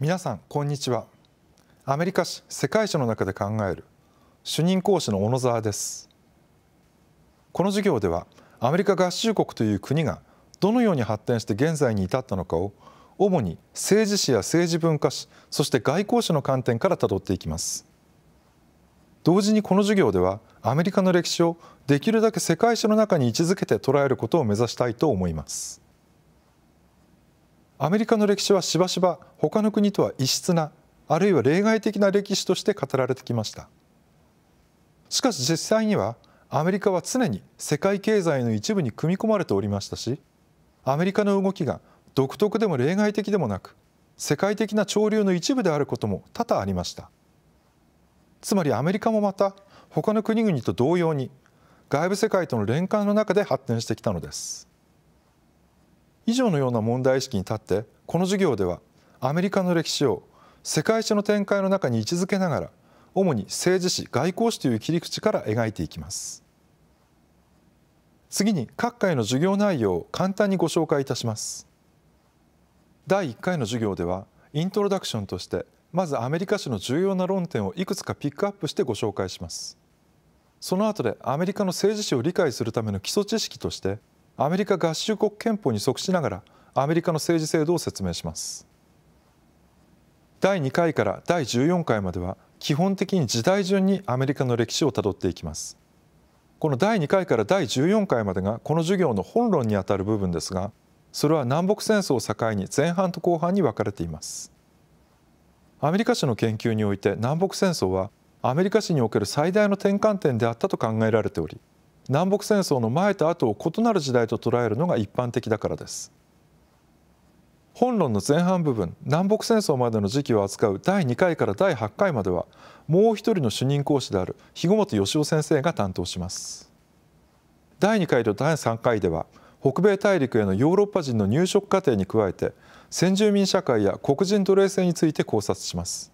皆さんこんにちはアメリカ史世界史の中で考える主任講師の小野沢ですこの授業ではアメリカ合衆国という国がどのように発展して現在に至ったのかを主に政治史や政治文化史そして外交史の観点からたどっていきます同時にこの授業ではアメリカの歴史をできるだけ世界史の中に位置づけて捉えることを目指したいと思いますアメリカの歴史はしばしば他の国とは異質なあるいは例外的な歴史として語られてきましたしかし実際にはアメリカは常に世界経済の一部に組み込まれておりましたしアメリカの動きが独特でも例外的でもなく世界的な潮流の一部であることも多々ありましたつまりアメリカもまた他の国々と同様に外部世界との連関の中で発展してきたのです以上のような問題意識に立ってこの授業ではアメリカの歴史を世界史の展開の中に位置づけながら主に政治史外交史という切り口から描いていきます次に各回の授業内容を簡単にご紹介いたします第1回の授業ではイントロダクションとしてまずアメリカ史の重要な論点をいくつかピックアップしてご紹介しますその後でアメリカの政治史を理解するための基礎知識としてアメリカ合衆国憲法に即しながらアメリカの政治制度を説明します第2回から第14回までは基本的に時代順にアメリカの歴史をたどっていきますこの第2回から第14回までがこの授業の本論にあたる部分ですがそれは南北戦争を境に前半と後半に分かれていますアメリカ史の研究において南北戦争はアメリカ史における最大の転換点であったと考えられており南北戦争の前と後を異なる時代と捉えるのが一般的だからです本論の前半部分南北戦争までの時期を扱う第2回から第8回まではもう一人の主任講師である肥後本義雄先生が担当します第2回と第3回では北米大陸へのヨーロッパ人の入植過程に加えて先住民社会や黒人奴隷制について考察します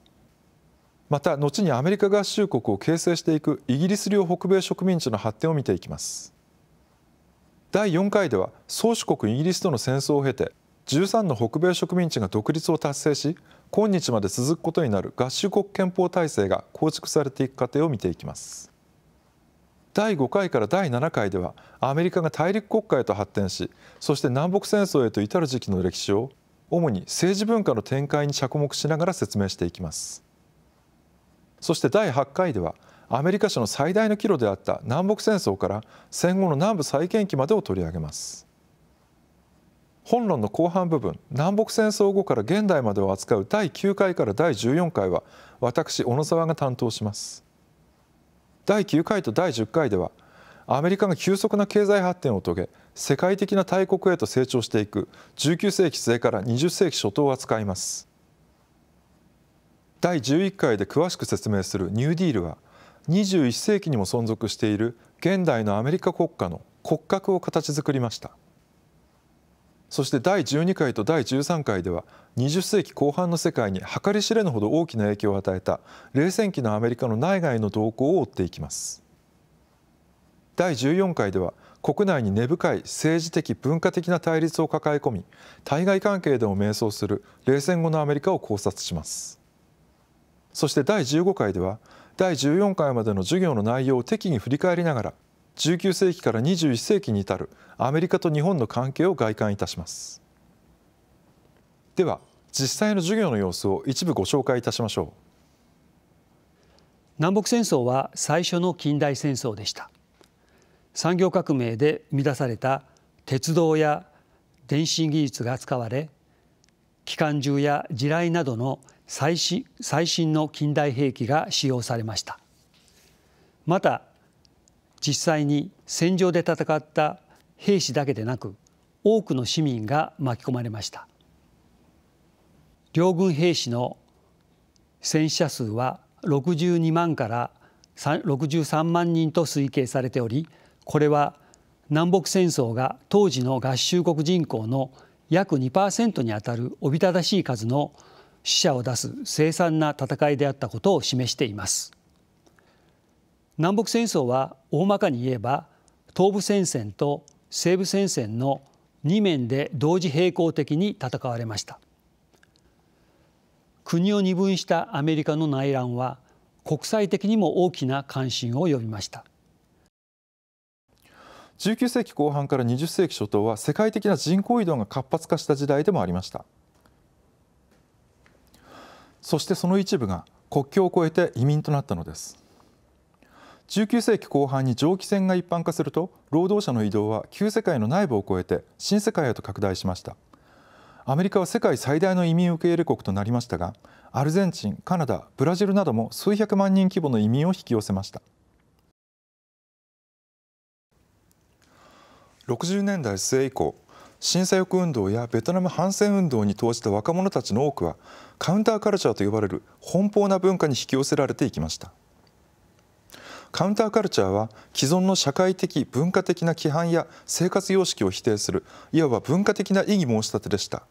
また後にアメリカ合衆国を形成していくイギリス領北米植民地の発展を見ていきます第4回では宗主国イギリスとの戦争を経て13の北米植民地が独立を達成し今日まで続くことになる合衆国憲法体制が構築されていく過程を見ていきます第5回から第7回ではアメリカが大陸国家へと発展しそして南北戦争へと至る時期の歴史を主に政治文化の展開に着目しながら説明していきます。そして第8回ではアメリカ史の最大の岐路であった南北戦争から戦後の南部再建期までを取り上げます本論の後半部分南北戦争後から現代までを扱う第9回から第14回は私小野沢が担当します第9回と第10回ではアメリカが急速な経済発展を遂げ世界的な大国へと成長していく19世紀末から20世紀初頭を扱います第11回で詳しく説明するニューディールは21世紀にも存続している現代のアメリカ国家の骨格を形作りましたそして第12回と第13回では20世紀後半の世界に計り知れぬほど大きな影響を与えた冷戦期のアメリカの内外の動向を追っていきます第14回では国内に根深い政治的文化的な対立を抱え込み対外関係でも迷走する冷戦後のアメリカを考察しますそして第15回では第14回までの授業の内容を適宜振り返りながら19世紀から21世紀に至るアメリカと日本の関係を外観いたしますでは実際の授業の様子を一部ご紹介いたしましょう南北戦争は最初の近代戦争でした産業革命で生み出された鉄道や電信技術が使われ機関銃や地雷などの最新の近代兵器が使用されましたまた実際に戦場で戦った兵士だけでなく多くの市民が巻き込まれました両軍兵士の戦死者数は62万から63万人と推計されておりこれは南北戦争が当時の合衆国人口の約2%にあたるおびただしい数の死者を出す凄惨な戦いであったことを示しています南北戦争は大まかに言えば東部戦線と西部戦線の2面で同時並行的に戦われました国を二分したアメリカの内乱は国際的にも大きな関心を呼びました19世紀後半から20世紀初頭は世界的な人口移動が活発化した時代でもありましたそしてその一部が国境を越えて移民となったのです19世紀後半に蒸気船が一般化すると労働者の移動は旧世界の内部を越えて新世界へと拡大しましたアメリカは世界最大の移民受け入れ国となりましたがアルゼンチンカナダブラジルなども数百万人規模の移民を引き寄せました60年代末以降震災翼運動やベトナム反戦運動に投じた若者たちの多くはカウンターカルチャーと呼ばれる奔放な文化に引き寄せられていきましたカウンターカルチャーは既存の社会的文化的な規範や生活様式を否定するいわば文化的な異議申し立てでした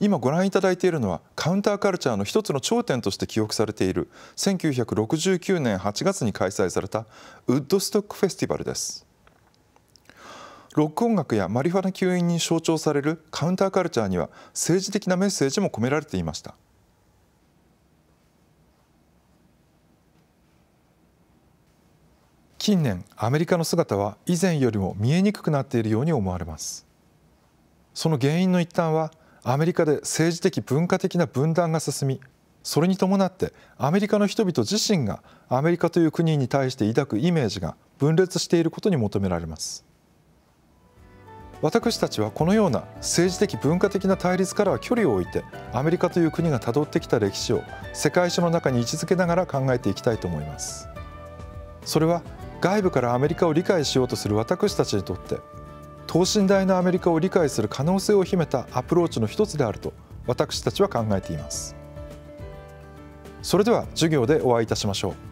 今ご覧いただいているのはカウンターカルチャーの一つの頂点として記憶されている1969年8月に開催されたウッドストックフェスティバルですロック音楽やマリファナ吸引に象徴されるカウンターカルチャーには政治的なメッセージも込められていました近年アメリカの姿は以前よりも見えにくくなっているように思われますその原因の一端はアメリカで政治的文化的な分断が進みそれに伴ってアメリカの人々自身がアメリカという国に対して抱くイメージが分裂していることに求められます私たちはこのような政治的文化的な対立からは距離を置いてアメリカという国がたどってきた歴史を世界史の中に位置づけながら考えていきたいと思いますそれは外部からアメリカを理解しようとする私たちにとって等身大のアメリカを理解する可能性を秘めたアプローチの一つであると私たちは考えていますそれでは授業でお会いいたしましょう